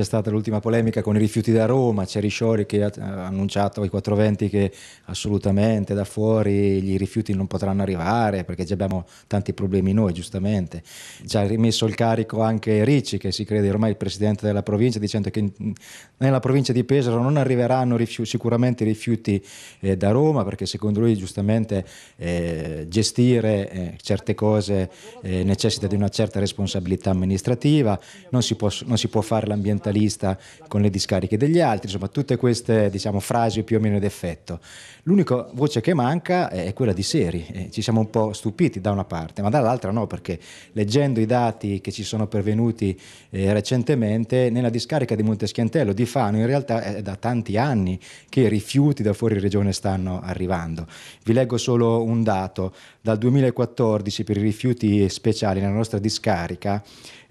c'è stata l'ultima polemica con i rifiuti da Roma, c'è Risciori che ha eh, annunciato ai 420 che assolutamente da fuori i rifiuti non potranno arrivare perché già abbiamo tanti problemi noi, giustamente. Ci ha rimesso il carico anche Ricci che si crede ormai il presidente della provincia dicendo che nella provincia di Pesaro non arriveranno rifiuti, sicuramente rifiuti eh, da Roma perché secondo lui giustamente eh, gestire eh, certe cose eh, necessita di una certa responsabilità amministrativa, non si può, non si può fare l'ambientale ambientalista con le discariche degli altri, insomma tutte queste diciamo, frasi più o meno d'effetto. L'unica voce che manca è quella di Seri, ci siamo un po' stupiti da una parte, ma dall'altra no, perché leggendo i dati che ci sono pervenuti eh, recentemente, nella discarica di Monteschiantello di Fano in realtà è da tanti anni che i rifiuti da fuori regione stanno arrivando. Vi leggo solo un dato, dal 2014 per i rifiuti speciali nella nostra discarica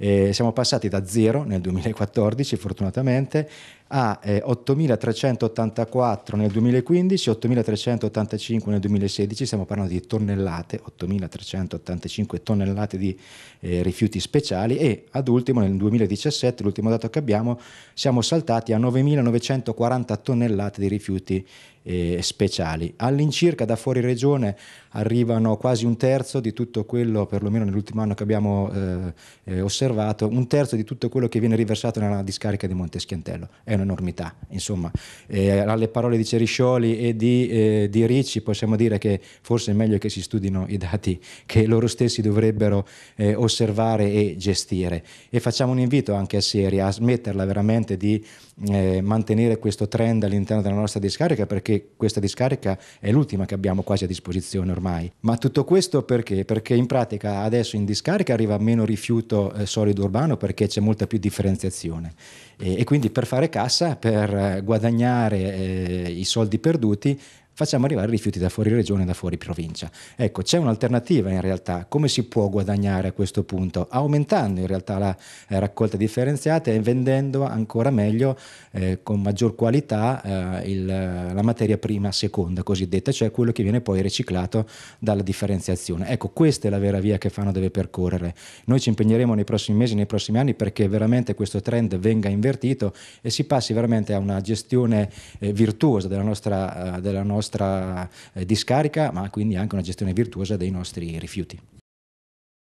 eh, siamo passati da zero nel 2014 14 fortunatamente a eh, 8.384 nel 2015, 8.385 nel 2016, stiamo parlando di tonnellate, 8.385 tonnellate di eh, rifiuti speciali e ad ultimo nel 2017, l'ultimo dato che abbiamo, siamo saltati a 9.940 tonnellate di rifiuti eh, speciali. All'incirca da fuori regione arrivano quasi un terzo di tutto quello, perlomeno nell'ultimo anno che abbiamo eh, eh, osservato, un terzo di tutto quello che viene riversato nella discarica di Monteschiantello. È un'enormità. Insomma, eh, alle parole di Ceriscioli e di, eh, di, Ricci possiamo dire che forse è meglio che si studino i dati che loro stessi dovrebbero eh, osservare e gestire. E facciamo un invito anche a Siria a smetterla veramente di eh, mantenere questo trend all'interno della nostra discarica perché questa discarica è l'ultima che abbiamo quasi a disposizione ormai. Ma tutto questo perché? Perché in pratica adesso in discarica arriva meno rifiuto eh, solido urbano perché c'è molta più differenziazione e, e quindi per fare caso passa per eh, guadagnare eh, i soldi perduti facciamo arrivare rifiuti da fuori regione, da fuori provincia. Ecco, c'è un'alternativa in realtà, come si può guadagnare a questo punto? Aumentando in realtà la eh, raccolta differenziata e vendendo ancora meglio, eh, con maggior qualità, eh, il, eh, la materia prima seconda cosiddetta, cioè quello che viene poi riciclato dalla differenziazione. Ecco, questa è la vera via che Fano deve percorrere. Noi ci impegneremo nei prossimi mesi, nei prossimi anni perché veramente questo trend venga invertito e si passi veramente a una gestione eh, virtuosa della nostra, eh, della nostra nostra eh, discarica, ma quindi anche una gestione virtuosa dei nostri rifiuti.